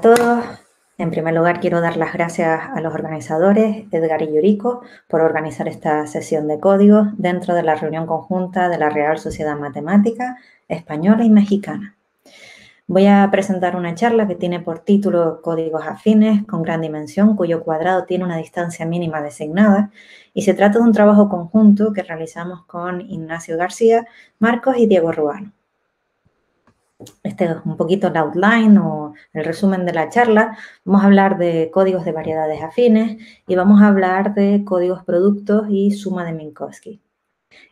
todos. En primer lugar, quiero dar las gracias a los organizadores, Edgar y Yuriko, por organizar esta sesión de códigos dentro de la reunión conjunta de la Real Sociedad Matemática Española y Mexicana. Voy a presentar una charla que tiene por título Códigos afines con gran dimensión, cuyo cuadrado tiene una distancia mínima designada, y se trata de un trabajo conjunto que realizamos con Ignacio García, Marcos y Diego Ruano este es un poquito el outline o el resumen de la charla. Vamos a hablar de códigos de variedades afines y vamos a hablar de códigos productos y suma de Minkowski.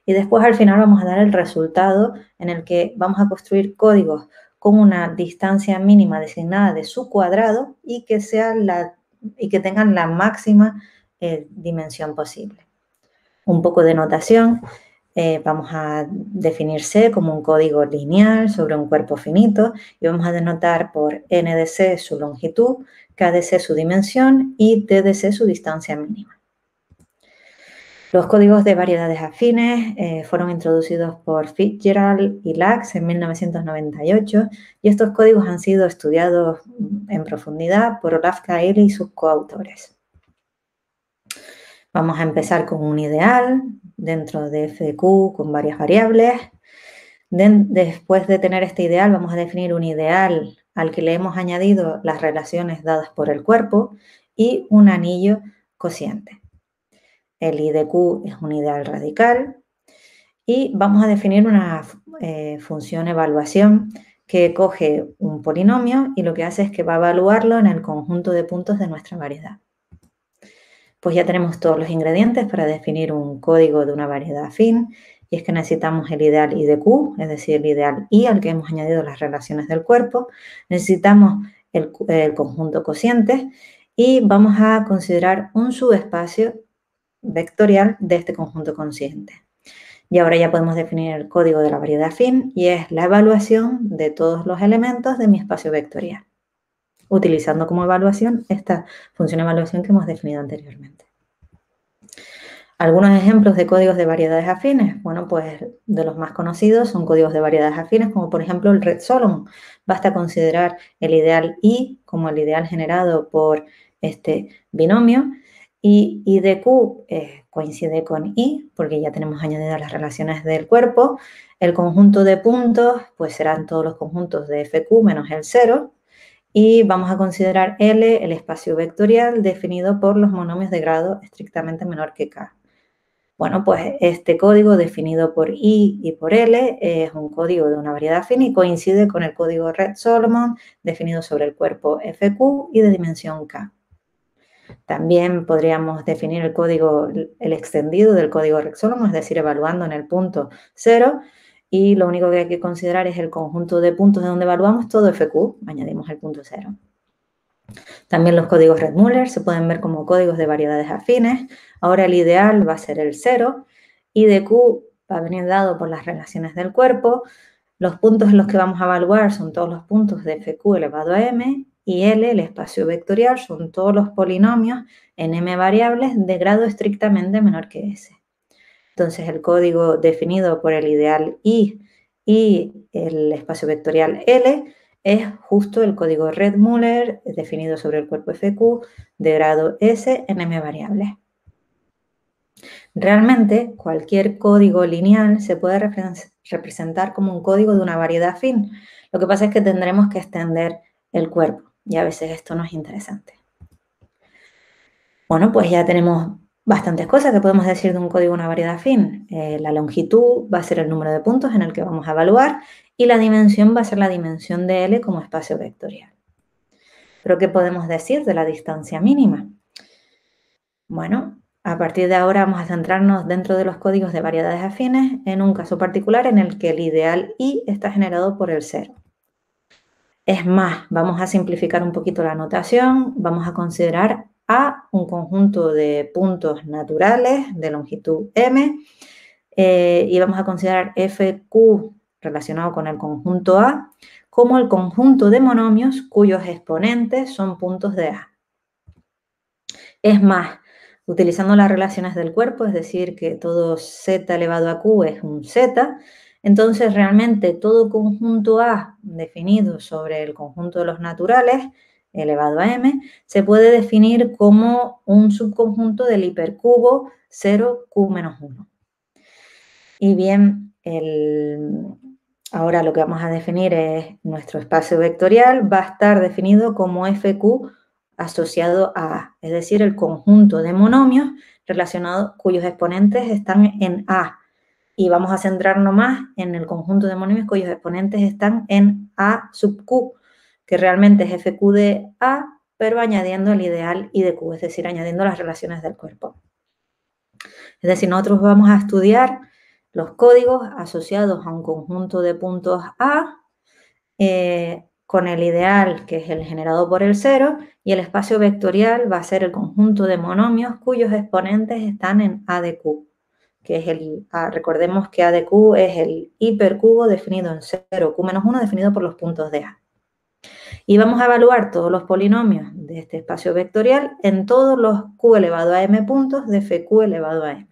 Y después al final vamos a dar el resultado en el que vamos a construir códigos con una distancia mínima designada de su cuadrado y que, sea la, y que tengan la máxima eh, dimensión posible. Un poco de notación. Eh, vamos a definirse como un código lineal sobre un cuerpo finito y vamos a denotar por NDC su longitud, KDC su dimensión y TDC su distancia mínima. Los códigos de variedades afines eh, fueron introducidos por Fitzgerald y Lacks en 1998 y estos códigos han sido estudiados en profundidad por Olaf Kaeli y sus coautores. Vamos a empezar con un ideal, dentro de f con varias variables. después de tener este ideal, vamos a definir un ideal al que le hemos añadido las relaciones dadas por el cuerpo y un anillo cociente. El IDQ es un ideal radical y vamos a definir una eh, función evaluación que coge un polinomio y lo que hace es que va a evaluarlo en el conjunto de puntos de nuestra variedad pues ya tenemos todos los ingredientes para definir un código de una variedad afín y es que necesitamos el ideal de Q, es decir, el ideal I al que hemos añadido las relaciones del cuerpo, necesitamos el, conjunto cociente y vamos a considerar un subespacio vectorial de este conjunto consciente. Y ahora ya podemos definir el código de la variedad afín y es la evaluación de todos los elementos de mi espacio vectorial utilizando como evaluación esta función de evaluación que hemos definido anteriormente. Algunos ejemplos de códigos de variedades afines. Bueno, pues de los más conocidos son códigos de variedades afines, como por ejemplo el red Solomon. Basta considerar el ideal I como el ideal generado por este binomio y IDQ eh, coincide con I, porque ya tenemos añadidas las relaciones del cuerpo. El conjunto de puntos, pues serán todos los conjuntos de FQ menos el 0 y vamos a considerar L el espacio vectorial definido por los monomios de grado estrictamente menor que K. Bueno, pues este código definido por I y por L es un código de una variedad fina y coincide con el código Red Solomon definido sobre el cuerpo FQ y de dimensión K. También podríamos definir el código, el extendido del código Red Solomon, es decir, evaluando en el punto 0 y lo único que hay que considerar es el conjunto de puntos de donde evaluamos todo FQ, añadimos el punto cero. También los códigos Redmuller se pueden ver como códigos de variedades afines. Ahora el ideal va a ser el 0 y de Q va a venir dado por las relaciones del cuerpo. Los puntos en los que vamos a evaluar son todos los puntos de FQ elevado a M y L, el espacio vectorial, son todos los polinomios en M variables de grado estrictamente menor que S. Entonces, el código definido por el ideal I y el espacio vectorial L es justo el código Red-Muller definido sobre el cuerpo FQ de grado S en M variables. Realmente, cualquier código lineal se puede representar como un código de una variedad fin. Lo que pasa es que tendremos que extender el cuerpo y a veces esto no es interesante. Bueno, pues ya tenemos bastantes cosas que podemos decir de un código una variedad afín. Eh, la longitud va a ser el número de puntos en el que vamos a evaluar y la dimensión va a ser la dimensión de L como espacio vectorial. Pero ¿qué podemos decir de la distancia mínima? Bueno, a partir de ahora vamos a centrarnos dentro de los códigos de variedades afines en un caso particular en el que el ideal I está generado por el cero. Es más, vamos a simplificar un poquito la notación, vamos a considerar a un conjunto de puntos naturales de longitud m eh, y vamos a considerar fq relacionado con el conjunto a como el conjunto de monomios cuyos exponentes son puntos de a. Es más, utilizando las relaciones del cuerpo, es decir, que todo z elevado a q es un z, entonces realmente todo conjunto a definido sobre el conjunto de los naturales elevado a m, se puede definir como un subconjunto del hipercubo 0q-1. Y bien, ahora lo que vamos a definir es nuestro espacio vectorial, va a estar definido como fq asociado a A, es decir, el conjunto de monomios relacionados cuyos exponentes están en A. Y vamos a centrarnos más en el conjunto de monomios cuyos exponentes están en A sub Q, que realmente es de A, pero añadiendo el ideal de Q, es decir, añadiendo las relaciones del cuerpo. Es decir, nosotros vamos a estudiar los códigos asociados a un conjunto de puntos A eh, con el ideal, que es el generado por el cero, y el espacio vectorial va a ser el conjunto de monomios cuyos exponentes están en A de Q, que es el, ah, recordemos que A de Q es el hipercubo definido en 0, Q menos 1 definido por los puntos de A. Y vamos a evaluar todos los polinomios de este espacio vectorial en todos los q elevado a m puntos de fq elevado a m.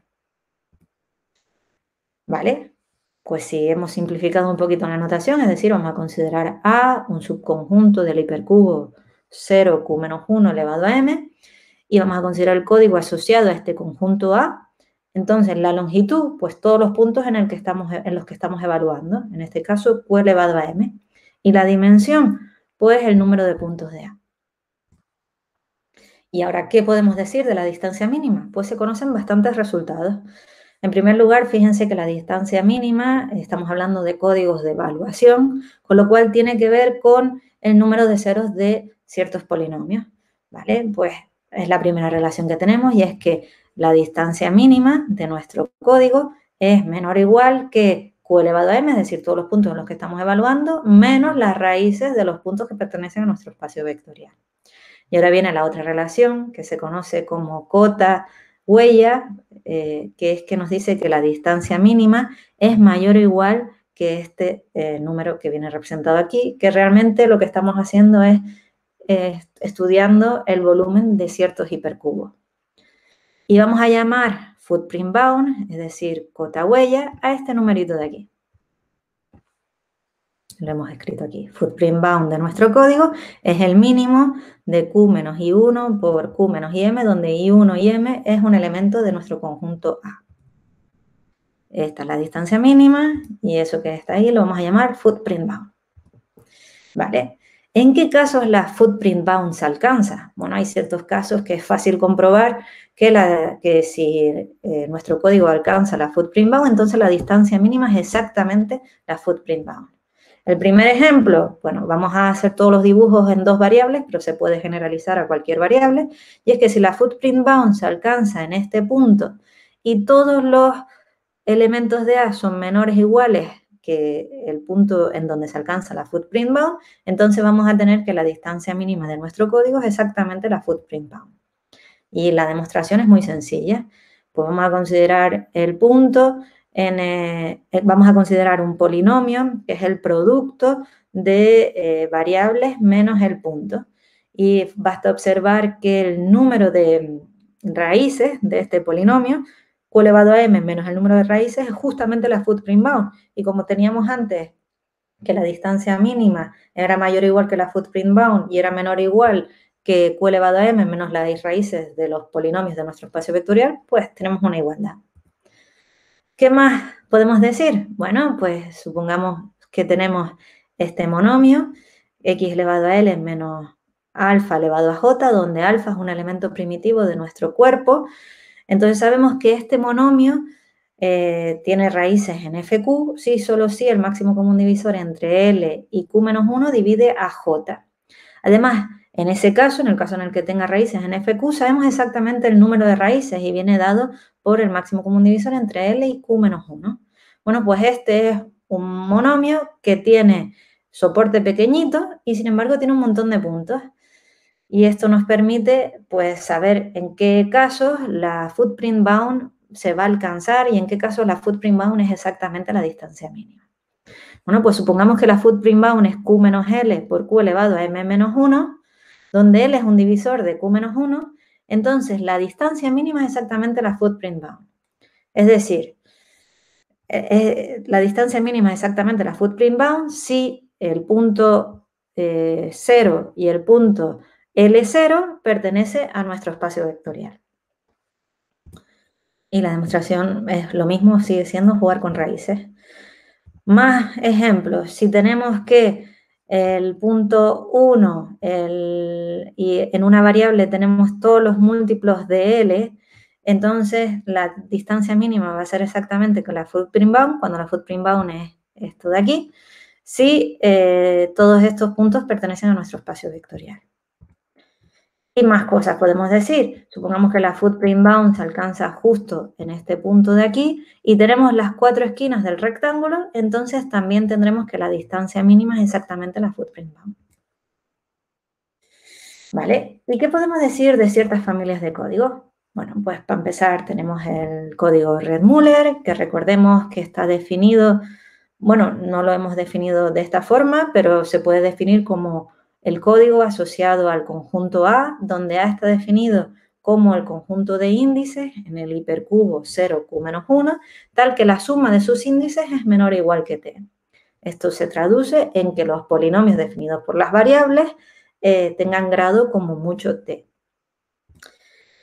¿Vale? Pues si hemos simplificado un poquito la notación, es decir, vamos a considerar A un subconjunto del hipercubo 0q menos 1 elevado a m, y vamos a considerar el código asociado a este conjunto A. Entonces, la longitud, pues todos los puntos en, en los que estamos evaluando, en este caso q elevado a m. Y la dimensión, pues el número de puntos de A. ¿Y ahora qué podemos decir de la distancia mínima? Pues se conocen bastantes resultados. En primer lugar, fíjense que la distancia mínima, estamos hablando de códigos de evaluación, con lo cual tiene que ver con el número de ceros de ciertos polinomios. ¿Vale? Pues es la primera relación que tenemos y es que la distancia mínima de nuestro código es menor o igual que Q elevado a m, es decir, todos los puntos en los que estamos evaluando, menos las raíces de los puntos que pertenecen a nuestro espacio vectorial. Y ahora viene la otra relación que se conoce como cota huella, eh, que es que nos dice que la distancia mínima es mayor o igual que este eh, número que viene representado aquí, que realmente lo que estamos haciendo es estudiando el volumen de ciertos hipercubos. Y vamos a llamar footprint bound, es decir, cota huella, a este numerito de aquí. Lo hemos escrito aquí. Footprint bound de nuestro código es el mínimo de Q menos I1 por Q menos IM, donde I1 y M es un elemento de nuestro conjunto A. Esta es la distancia mínima y eso que está ahí lo vamos a llamar footprint bound. Vale, ¿En qué casos la footprint se alcanza? Bueno, hay ciertos casos que es fácil comprobar que, si eh, nuestro código alcanza la footprint bound, entonces la distancia mínima es exactamente la footprint bound. El primer ejemplo, bueno, vamos a hacer todos los dibujos en dos variables, pero se puede generalizar a cualquier variable, y es que si la footprint bound se alcanza en este punto y todos los elementos de A son menores o iguales que el punto en donde se alcanza la footprint bound, entonces vamos a tener que la distancia mínima de nuestro código es exactamente la footprint bound. Y la demostración es muy sencilla. Pues vamos a considerar el punto, en, eh, eh, vamos a considerar un polinomio, que es el producto de eh, variables menos el punto. Y basta observar que el número de mm, raíces de este polinomio Q elevado a m menos el número de raíces es justamente la footprint bound. Y como teníamos antes que la distancia mínima era mayor o igual que la footprint bound y era menor o igual que Q elevado a m menos las raíces de los polinomios de nuestro espacio vectorial, pues tenemos una igualdad. ¿Qué más podemos decir? Bueno, pues supongamos que tenemos este monomio, x elevado a L menos alfa elevado a j, donde alfa es un elemento primitivo de nuestro cuerpo, entonces sabemos que este monomio eh, tiene raíces en FQ, si solo si el máximo común divisor entre L y Q menos 1 divide a J. Además, en ese caso, en el caso en el que tenga raíces en FQ, sabemos exactamente el número de raíces y viene dado por el máximo común divisor entre L y Q menos 1. Bueno, pues este es un monomio que tiene soporte pequeñito y sin embargo tiene un montón de puntos. Y esto nos permite pues, saber en qué casos la footprint bound se va a alcanzar y en qué casos la footprint bound es exactamente la distancia mínima. Bueno, pues supongamos que la footprint bound es Q menos L por Q elevado a M menos 1, donde L es un divisor de Q menos 1, entonces la distancia mínima es exactamente la footprint bound. Es decir, eh, eh, la distancia mínima es exactamente la footprint bound si el punto 0 eh, y el punto L0 pertenece a nuestro espacio vectorial. Y la demostración es lo mismo, sigue siendo jugar con raíces. Más ejemplos, si tenemos que el punto 1 y en una variable tenemos todos los múltiplos de L, entonces la distancia mínima va a ser exactamente con la footprint bound, cuando la footprint bound es esto de aquí, si eh, todos estos puntos pertenecen a nuestro espacio vectorial. Y más cosas podemos decir. Supongamos que la footprint bound se alcanza justo en este punto de aquí y tenemos las cuatro esquinas del rectángulo, entonces también tendremos que la distancia mínima es exactamente la footprint bound. ¿Vale? ¿Y qué podemos decir de ciertas familias de código? Bueno, pues para empezar tenemos el código Reed-Muller, que recordemos que está definido, bueno, no lo hemos definido de esta forma, pero se puede definir como el código asociado al conjunto A, donde A está definido como el conjunto de índices en el hipercubo 0Q-1, tal que la suma de sus índices es menor o igual que T. Esto se traduce en que los polinomios definidos por las variables eh, tengan grado como mucho T.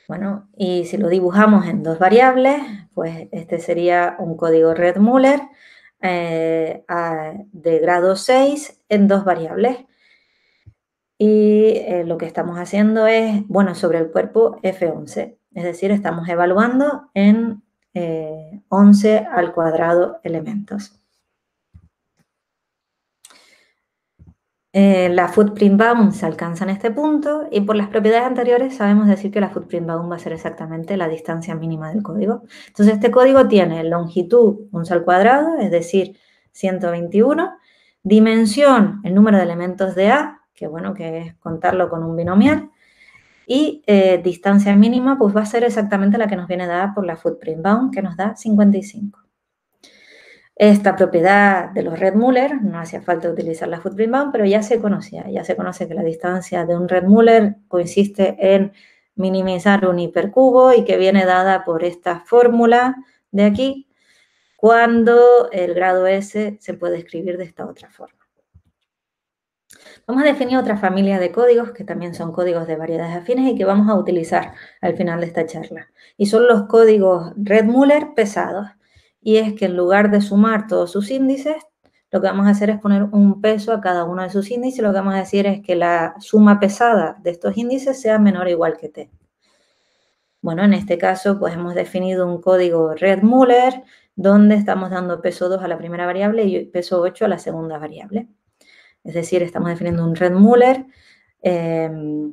Bueno, y si lo dibujamos en dos variables, pues este sería un código Red-Muller eh, de grado 6 en dos variables y eh, lo que estamos haciendo es, bueno, sobre el cuerpo F11, es decir, estamos evaluando en 11 eh, al cuadrado elementos. Eh, la footprint bound se alcanza en este punto y por las propiedades anteriores sabemos decir que la footprint bound va a ser exactamente la distancia mínima del código. Entonces este código tiene longitud 11 al cuadrado, es decir, 121, dimensión, el número de elementos de A, que bueno, que es contarlo con un binomial. Y eh, distancia mínima, pues va a ser exactamente la que nos viene dada por la footprint bound, que nos da 55. Esta propiedad de los red Muller, no hacía falta utilizar la footprint bound, pero ya se conocía, ya se conoce que la distancia de un red Muller consiste en minimizar un hipercubo y que viene dada por esta fórmula de aquí, cuando el grado S se puede escribir de esta otra forma. Vamos a definir otra familia de códigos que también son códigos de variedades afines y que vamos a utilizar al final de esta charla. Y son los códigos Red-Muller pesados. Y es que en lugar de sumar todos sus índices, lo que vamos a hacer es poner un peso a cada uno de sus índices. Lo que vamos a decir es que la suma pesada de estos índices sea menor o igual que t. Bueno, en este caso, pues hemos definido un código Red-Muller donde estamos dando peso 2 a la primera variable y peso 8 a la segunda variable es decir, estamos definiendo un red Muller em,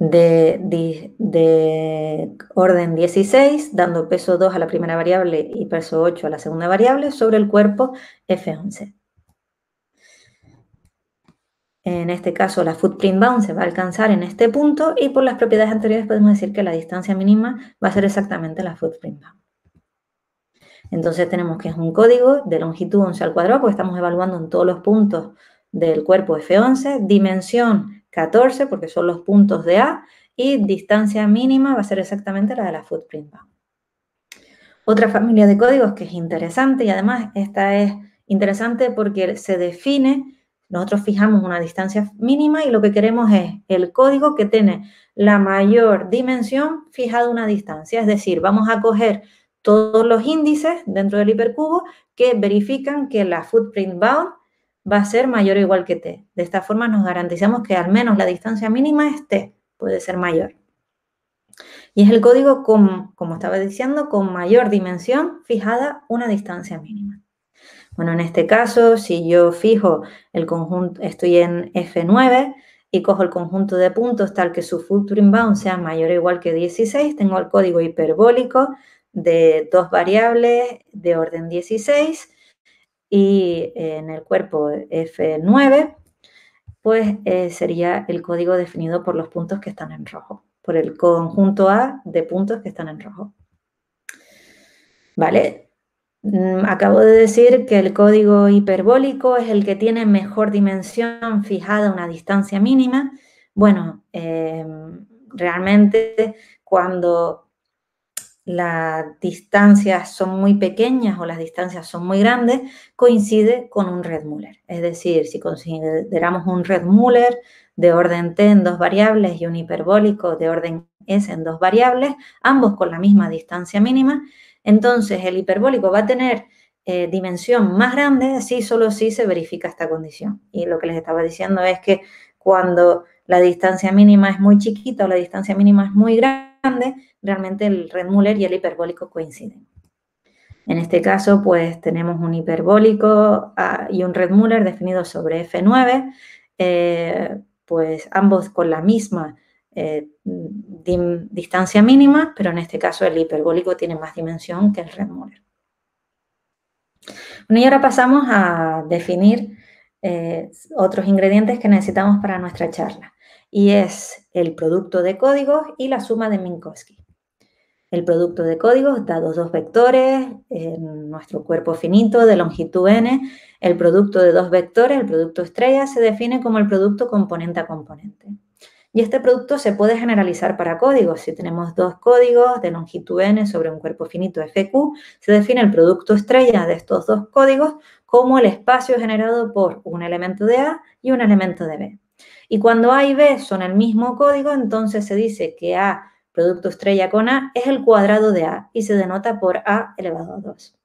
de, de, orden 16, dando peso 2 a la primera variable y peso 8 a la segunda variable sobre el cuerpo F11. En este caso, la footprint bound se va a alcanzar en este punto y por las propiedades anteriores podemos decir que la distancia mínima va a ser exactamente la footprint bound. Entonces tenemos que es un código de longitud 11 al cuadrado, porque estamos evaluando en todos los puntos del cuerpo F11, dimensión 14, porque son los puntos de A, y distancia mínima va a ser exactamente la de la footprint Otra familia de códigos que es interesante y además esta es interesante porque se define, nosotros fijamos una distancia mínima y lo que queremos es el código que tiene la mayor dimensión fijada una distancia, es decir, vamos a coger todos los índices dentro del hipercubo que verifican que la footprint bound va a ser mayor o igual que t. De esta forma nos garantizamos que al menos la distancia mínima es t, puede ser mayor. Y es el código con, como estaba diciendo, con mayor dimensión fijada una distancia mínima. Bueno, en este caso, si yo fijo el conjunto, estoy en F9 y cojo el conjunto de puntos tal que su footprint bound sea mayor o igual que 16, tengo el código hiperbólico de dos variables de orden 16 y eh, en el cuerpo F9, pues eh, sería el código definido por los puntos que están en rojo, por el conjunto A de puntos que están en rojo. Vale, mm, acabo de decir que el código hiperbólico es el que tiene mejor dimensión fijada a una distancia mínima. Bueno, em, realmente cuando las distancias son muy pequeñas o las distancias son muy grandes, coincide con un red Redmuller. Es decir, si consideramos un red Redmuller de orden t en dos variables y un hiperbólico de orden s en dos variables, ambos con la misma distancia mínima, entonces el hiperbólico va a tener eh, dimensión más grande si solo si se verifica esta condición. Y lo que les estaba diciendo es que cuando la distancia mínima es muy chiquita o la distancia mínima es muy grande, realmente el red Muller y el hiperbólico coinciden. En este caso, pues tenemos un hiperbólico ah, y un red Muller definido sobre F9, eh, pues ambos con la misma eh, distancia mínima, pero en este caso el hiperbólico tiene más dimensión que el red Muller. Bueno, y ahora pasamos a definir eh, otros ingredientes que necesitamos para nuestra charla y es el producto de códigos y la suma de Minkowski. El producto de códigos, dados dos vectores, en nuestro cuerpo finito de longitud n, el producto de dos vectores, el producto estrella, se define como el producto componente a componente. Y este producto se puede generalizar para códigos. Si tenemos dos códigos de longitud n sobre un cuerpo finito FQ, se define el producto estrella de estos dos códigos como el espacio generado por un elemento de A y un elemento de B. Y cuando A y B son el mismo código, entonces se dice que A, producto estrella con A, es el cuadrado de A y se denota por A elevado a 2.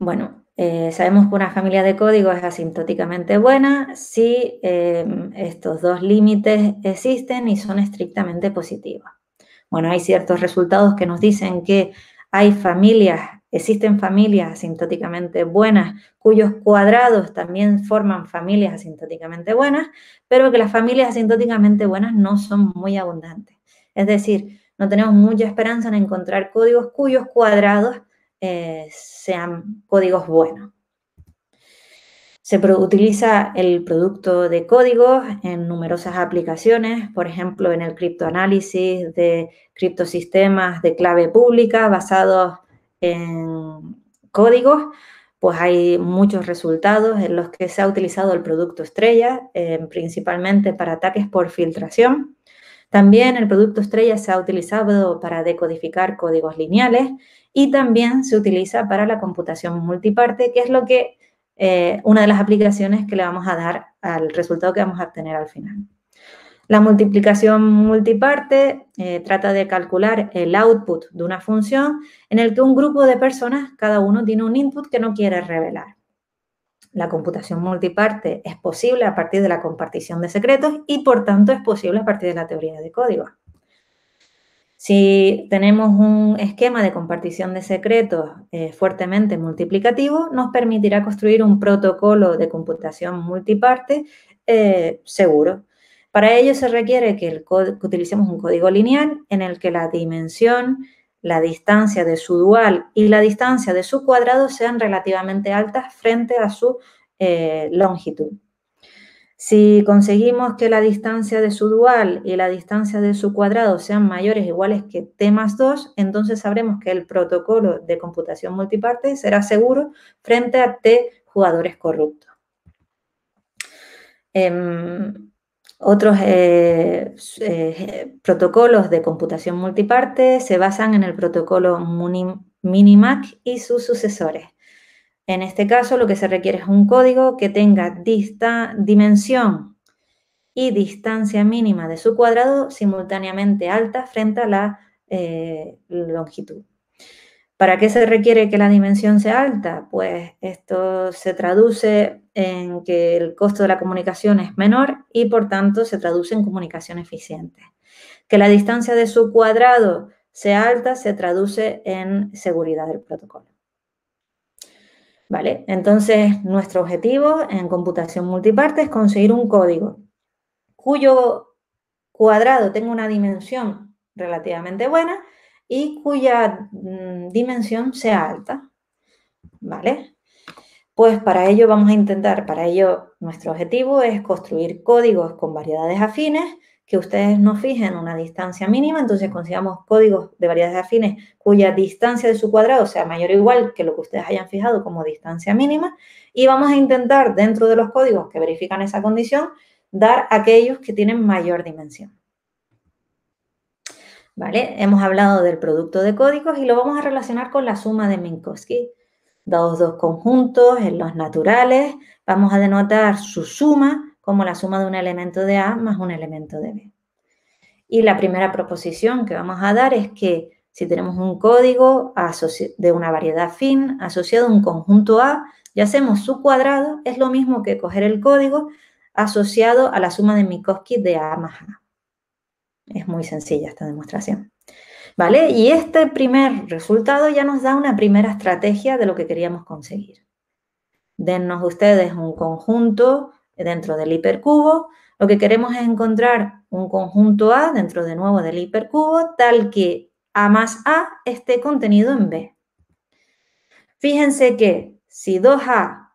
Bueno, eh, sabemos que una familia de códigos es asintóticamente buena si em, estos dos límites existen y son estrictamente positivos. Bueno, hay ciertos resultados que nos dicen que hay familias Existen familias asintóticamente buenas cuyos cuadrados también forman familias asintóticamente buenas, pero que las familias asintóticamente buenas no son muy abundantes. Es decir, no tenemos mucha esperanza en encontrar códigos cuyos cuadrados eh, sean códigos buenos. Se utiliza el producto de códigos en numerosas aplicaciones, por ejemplo, en el criptoanálisis de criptosistemas de clave pública basados en códigos, pues hay muchos resultados en los que se ha utilizado el producto estrella, eh, principalmente para ataques por filtración. También el producto estrella se ha utilizado para decodificar códigos lineales y también se utiliza para la computación multiparte, que es lo que eh, una de las aplicaciones que le vamos a dar al resultado que vamos a obtener al final. La multiplicación multiparte eh, trata de calcular el output de una función en el que un grupo de personas, cada uno tiene un input que no quiere revelar. La computación multiparte es posible a partir de la compartición de secretos y por tanto es posible a partir de la teoría de código. Si tenemos un esquema de compartición de secretos eh, fuertemente multiplicativo, nos permitirá construir un protocolo de computación multiparte eh, seguro. Para ello se requiere que, utilicemos un código lineal en el que la dimensión, la distancia de su dual y la distancia de su cuadrado sean relativamente altas frente a su eh, longitud. Si conseguimos que la distancia de su dual y la distancia de su cuadrado sean mayores o iguales que t más 2, entonces sabremos que el protocolo de computación multiparte será seguro frente a t jugadores corruptos. Em, otros eh, eh, protocolos de computación multiparte se basan en el protocolo Minimac y sus sucesores. En este caso, lo que se requiere es un código que tenga dista, dimensión y distancia mínima de su cuadrado simultáneamente alta frente a la eh, longitud. ¿Para qué se requiere que la dimensión sea alta? Pues esto se traduce en que el costo de la comunicación es menor y por tanto se traduce en comunicación eficiente. Que la distancia de su cuadrado sea alta se traduce en seguridad del protocolo. Vale, entonces nuestro objetivo en computación multiparte es conseguir un código cuyo cuadrado tenga una dimensión relativamente buena y cuya mm, dimensión sea alta. ¿Vale? Pues para ello vamos a intentar, para ello nuestro objetivo es construir códigos con variedades afines, que ustedes nos fijen una distancia mínima, entonces consigamos códigos de variedades afines cuya distancia de su cuadrado sea mayor o igual que lo que ustedes hayan fijado como distancia mínima y vamos a intentar dentro de los códigos que verifican esa condición dar aquellos que tienen mayor dimensión. ¿Vale? Hemos hablado del producto de códigos y lo vamos a relacionar con la suma de Minkowski. Dados dos conjuntos, en los naturales, vamos a denotar su suma como la suma de un elemento de A más un elemento de B. Y la primera proposición que vamos a dar es que si tenemos un código de una variedad fin asociado a un conjunto A, y hacemos su cuadrado, es lo mismo que coger el código asociado a la suma de Minkowski de A más A. Es muy sencilla esta demostración. ¿Vale? Y este primer resultado ya nos da una primera estrategia de lo que queríamos conseguir. Dennos ustedes un conjunto dentro del hipercubo. Lo que queremos es encontrar un conjunto A dentro de nuevo del hipercubo, tal que A más A esté contenido en B. Fíjense que si 2A,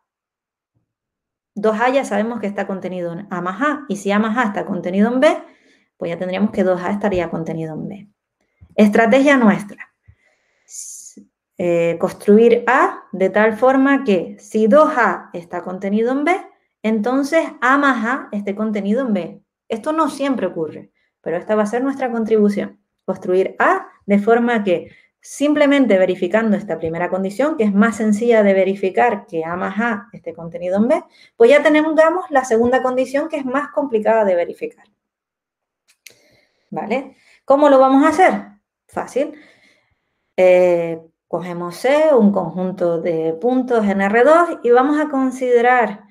2A ya sabemos que está contenido en A más A, y si A más A está contenido en B, pues ya tendríamos que 2A estaría contenido en B. Estrategia nuestra. Eh, construir A de tal forma que si 2A está contenido en B, entonces A más A esté contenido en B. Esto no siempre ocurre, pero esta va a ser nuestra contribución. Construir A de forma que simplemente verificando esta primera condición, que es más sencilla de verificar que A más A esté contenido en B, pues ya tenemos la segunda condición que es más complicada de verificar. ¿Vale? ¿Cómo lo vamos a hacer? Fácil. Eh, cogemos C, un conjunto de puntos en R2 y vamos a considerar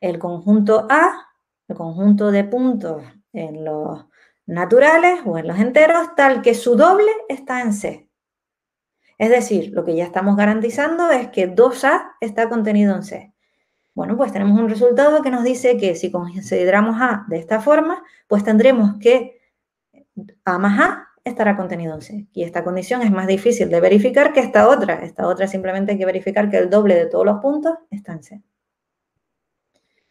el conjunto A, el conjunto de puntos en los naturales o en los enteros, tal que su doble está en C. Es decir, lo que ya estamos garantizando es que 2A está contenido en C. Bueno, pues tenemos un resultado que nos dice que si consideramos A de esta forma, pues tendremos que A más A estará contenido en C. Y esta condición es más difícil de verificar que esta otra. Esta otra simplemente hay que verificar que el doble de todos los puntos está en C.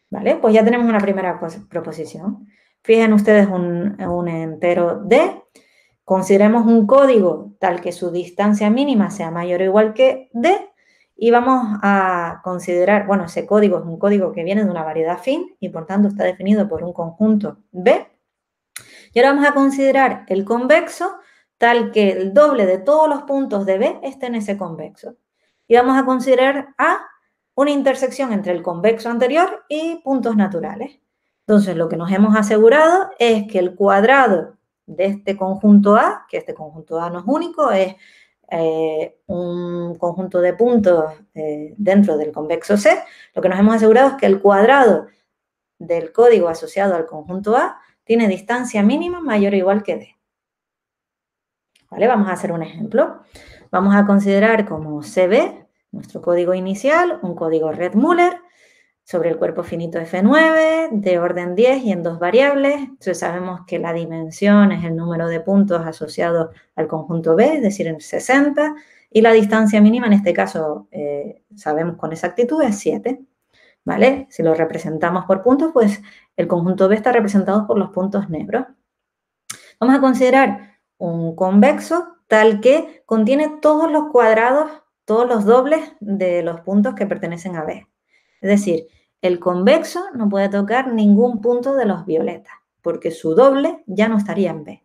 ¿Vale? Pues ya tenemos una primera proposición. Fijen ustedes un, un entero D. Consideremos un código tal que su distancia mínima sea mayor o igual que D. Y vamos a considerar, bueno, ese código es un código que viene de una variedad fin y por tanto está definido por un conjunto B y ahora vamos a considerar el convexo tal que el doble de todos los puntos de B esté en ese convexo. Y vamos a considerar A una intersección entre el convexo anterior y puntos naturales. Entonces, lo que nos hemos asegurado es que el cuadrado de este conjunto A, que este conjunto A no es único, es eh, un conjunto de puntos eh, dentro del convexo C, lo que nos hemos asegurado es que el cuadrado del código asociado al conjunto A tiene distancia mínima mayor o igual que D. ¿Vale? Vamos a hacer un ejemplo. Vamos a considerar como CB, nuestro código inicial, un código Red-Muller, sobre el cuerpo finito F9, de orden 10 y en dos variables. Entonces sabemos que la dimensión es el número de puntos asociados al conjunto B, es decir, en 60, y la distancia mínima, en este caso, eh, sabemos con exactitud, es 7. ¿vale? Si lo representamos por puntos, pues el conjunto B está representado por los puntos negros. Vamos a considerar un convexo tal que contiene todos los cuadrados, todos los dobles de los puntos que pertenecen a B. Es decir, el convexo no puede tocar ningún punto de los violetas, porque su doble ya no estaría en B.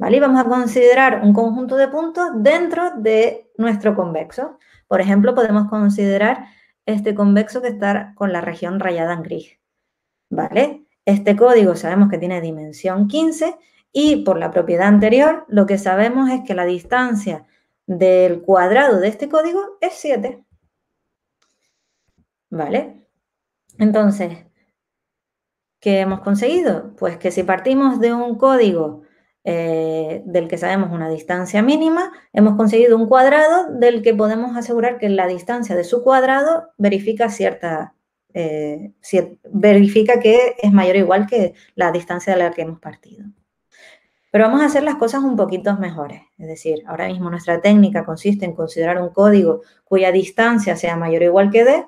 ¿Vale? vamos a considerar un conjunto de puntos dentro de nuestro convexo. Por ejemplo, podemos considerar este convexo que está con la región rayada en gris. ¿Vale? Este código sabemos que tiene dimensión 15 y por la propiedad anterior lo que sabemos es que la distancia del cuadrado de este código es 7. ¿Vale? Entonces, ¿qué hemos conseguido? Pues que si partimos de un código eh, del que sabemos una distancia mínima, hemos conseguido un cuadrado del que podemos asegurar que la distancia de su cuadrado verifica cierta, eh, verifica que es mayor o igual que la distancia de la que hemos partido. Pero vamos a hacer las cosas un poquito mejores. Es decir, ahora mismo nuestra técnica consiste en considerar un código cuya distancia sea mayor o igual que D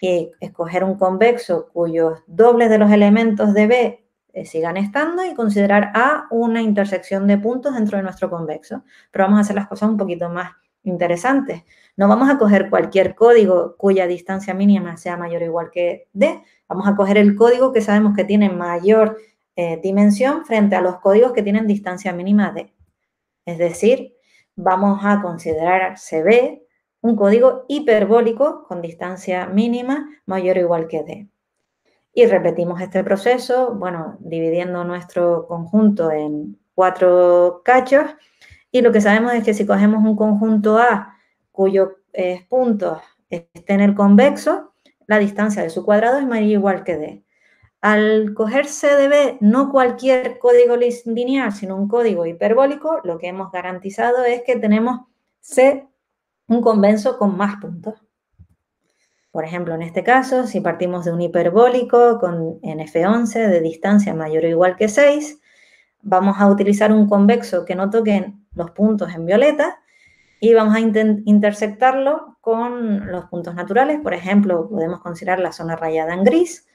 y escoger un convexo cuyos dobles de los elementos de B eh, sigan estando y considerar A una intersección de puntos dentro de nuestro convexo. Pero vamos a hacer las cosas un poquito más interesantes. No vamos a coger cualquier código cuya distancia mínima sea mayor o igual que D. Vamos a coger el código que sabemos que tiene mayor eh, dimensión frente a los códigos que tienen distancia mínima D. Es decir, vamos a considerar CB un código hiperbólico con distancia mínima mayor o igual que D. Y repetimos este proceso, bueno, dividiendo nuestro conjunto en cuatro cachos. Y lo que sabemos es que si cogemos un conjunto A cuyos eh, puntos estén en el convexo, la distancia de su cuadrado es mayor o igual que D. Al coger c de b no cualquier código lineal, sino un código hiperbólico, lo que hemos garantizado es que tenemos C, un convenso con más puntos. Por ejemplo, en este caso, si partimos de un hiperbólico con en F11 de distancia mayor o igual que 6, vamos a utilizar un convexo que no toquen los puntos en violeta y vamos a intersectarlo con los puntos naturales. Por ejemplo, podemos considerar la zona rayada en gris,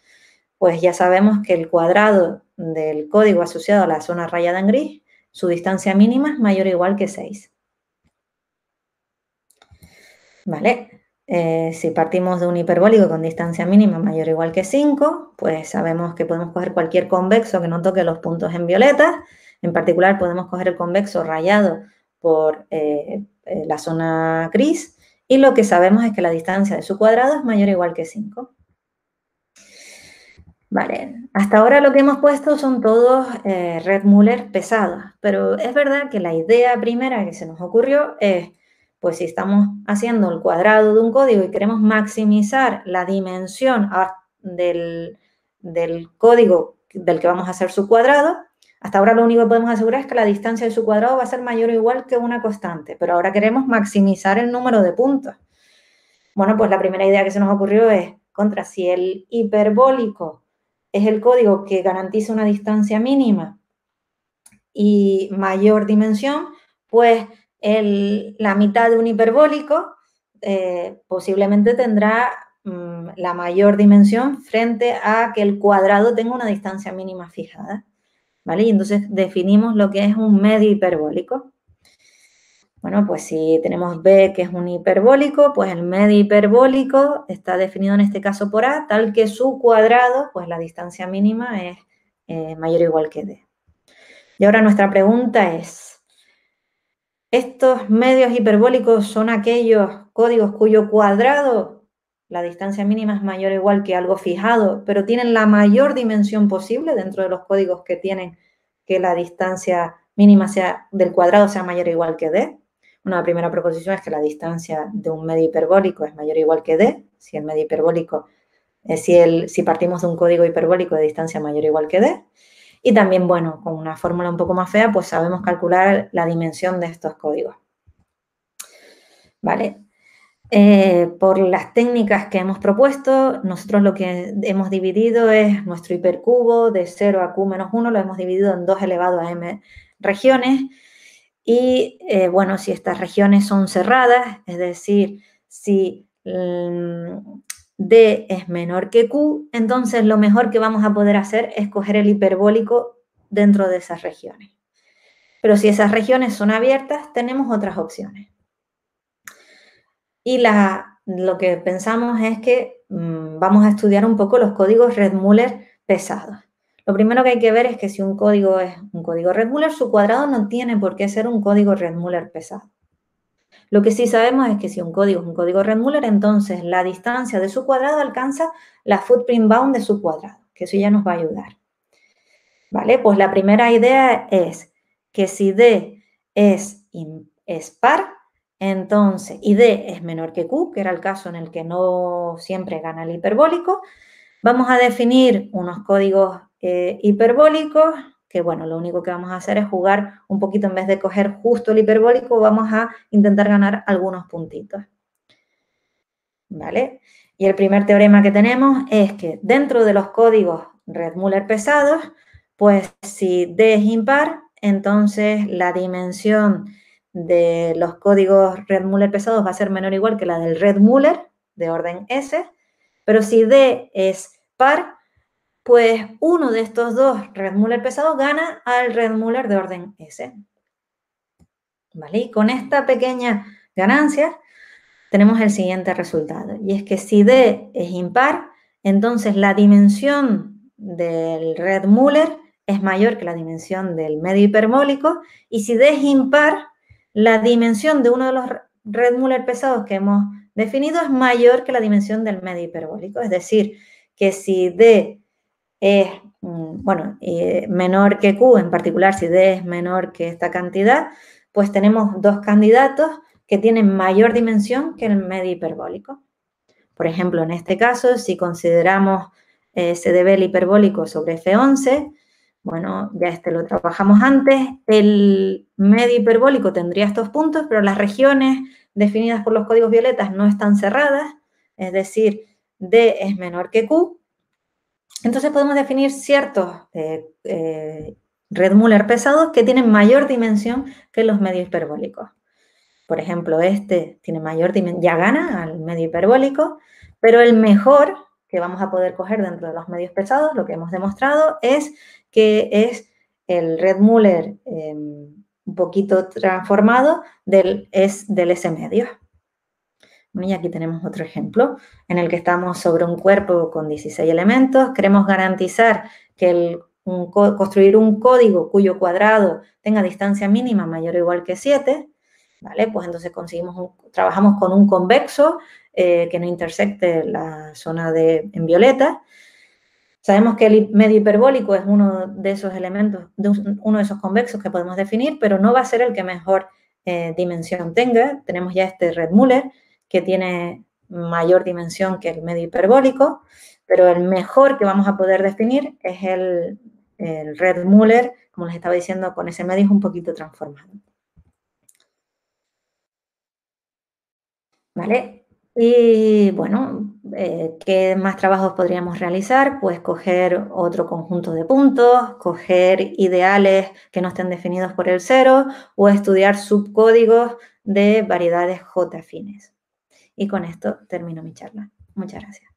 pues ya sabemos que el cuadrado del código asociado a la zona rayada en gris, su distancia mínima es mayor o igual que 6. ¿Vale? Eh, si partimos de un hiperbólico con distancia mínima mayor o igual que 5, pues sabemos que podemos coger cualquier convexo que no toque los puntos en violeta. En particular, podemos coger el convexo rayado por eh, eh, la zona gris. Y lo que sabemos es que la distancia de su cuadrado es mayor o igual que 5. Vale, hasta ahora lo que hemos puesto son todos red Muller pesados, pero es verdad que la idea primera que se nos ocurrió es pues si estamos haciendo el cuadrado de un código y queremos maximizar la dimensión del, del código del que vamos a hacer su cuadrado, hasta ahora lo único que podemos asegurar es que la distancia de su cuadrado va a ser mayor o igual que una constante, pero ahora queremos maximizar el número de puntos. Bueno, pues la primera idea que se nos ocurrió es, contra, si el hiperbólico es el código que garantiza una distancia mínima y mayor dimensión, pues la mitad de un hiperbólico eh, posiblemente tendrá mm, la mayor dimensión frente a que el cuadrado tenga una distancia mínima fijada. ¿Vale? Y entonces definimos lo que es un medio hiperbólico. Bueno, pues si tenemos B que es un hiperbólico, pues el medio hiperbólico está definido en este caso por A, tal que su cuadrado, pues la distancia mínima es eh, mayor o igual que D. Y ahora nuestra pregunta es, estos medios hiperbólicos son aquellos códigos cuyo cuadrado, la distancia mínima es mayor o igual que algo fijado, pero tienen la mayor dimensión posible dentro de los códigos que tienen que la distancia mínima sea del cuadrado sea mayor o igual que d. Una primera proposición es que la distancia de un medio hiperbólico es mayor o igual que d, si el medio hiperbólico, eh, si, el, si partimos de un código hiperbólico de distancia mayor o igual que d. Y también, bueno, con una fórmula un poco más fea, pues sabemos calcular la dimensión de estos códigos. ¿Vale? Eh, por las técnicas que hemos propuesto, nosotros lo que hemos dividido es nuestro hipercubo de 0 a q menos 1, lo hemos dividido en 2 elevado a m regiones. Y eh, bueno, si estas regiones son cerradas, es decir, si mm, D es menor que Q, entonces lo mejor que vamos a poder hacer es coger el hiperbólico dentro de esas regiones. Pero si esas regiones son abiertas, tenemos otras opciones. Y la, lo que pensamos es que mm, vamos a estudiar un poco los códigos Redmuller pesados. Lo primero que hay que ver es que si un código es un código Redmuller, su cuadrado no tiene por qué ser un código Redmuller pesado. Lo que sí sabemos es que si un código es un código regular, entonces la distancia de su cuadrado alcanza la footprint bound de su cuadrado, que eso ya nos va a ayudar. ¿Vale? Pues la primera idea es que si D es, par, entonces, y D es menor que Q, que era el caso en el que no siempre gana el hiperbólico, vamos a definir unos códigos eh, hiperbólicos que bueno, lo único que vamos a hacer es jugar un poquito en vez de coger justo el hiperbólico, vamos a intentar ganar algunos puntitos. ¿Vale? Y el primer teorema que tenemos es que dentro de los códigos Red-Muller pesados, pues si D es impar, entonces la dimensión de los códigos Red-Muller pesados va a ser menor o igual que la del Red-Muller de orden S, pero si D es par, pues uno de estos dos Red pesados gana al Red de orden S. ¿Vale? Y con esta pequeña ganancia tenemos el siguiente resultado. Y es que si D es impar, entonces la dimensión del Red es mayor que la dimensión del medio hiperbólico Y si D es impar, la dimensión de uno de los Red pesados que hemos definido es mayor que la dimensión del medio hiperbólico. Es decir, que si D es, mm, bueno, eh, menor que Q, en particular si D es menor que esta cantidad, pues tenemos dos candidatos que tienen mayor dimensión que el medio hiperbólico. Por ejemplo, en este caso, si consideramos eh, CDB el hiperbólico sobre F11, bueno, ya este lo trabajamos antes, el medio hiperbólico tendría estos puntos, pero las regiones definidas por los códigos violetas no están cerradas, es decir, D es menor que Q, entonces podemos definir ciertos eh, eh, red muller pesados que tienen mayor dimensión que los medios hiperbólicos. Por ejemplo, este tiene mayor dimensión, ya gana al medio hiperbólico, pero el mejor que vamos a poder coger dentro de los medios pesados, lo que hemos demostrado, es que es el red muller eh, un poquito transformado del, es, del S medio. Y aquí tenemos otro ejemplo en el que estamos sobre un cuerpo con 16 elementos. Queremos garantizar que el, construir un código cuyo cuadrado tenga distancia mínima mayor o igual que 7. ¿Vale? Pues entonces conseguimos trabajamos con un convexo eh, que no intersecte la zona de, en violeta. Sabemos que el medio hiperbólico es uno de esos elementos, uno de esos convexos que podemos definir, pero no va a ser el que mejor eh, dimensión tenga. Tenemos ya este Red Muller que tiene mayor dimensión que el medio hiperbólico, pero el mejor que vamos a poder definir es el, red Muller, como les estaba diciendo, con ese medio es un poquito transformado. ¿Vale? Y bueno, eh, ¿qué más trabajos podríamos realizar? Pues coger otro conjunto de puntos, coger ideales que no estén definidos por el cero o estudiar subcódigos de variedades J afines. Y con esto termino mi charla. Muchas gracias.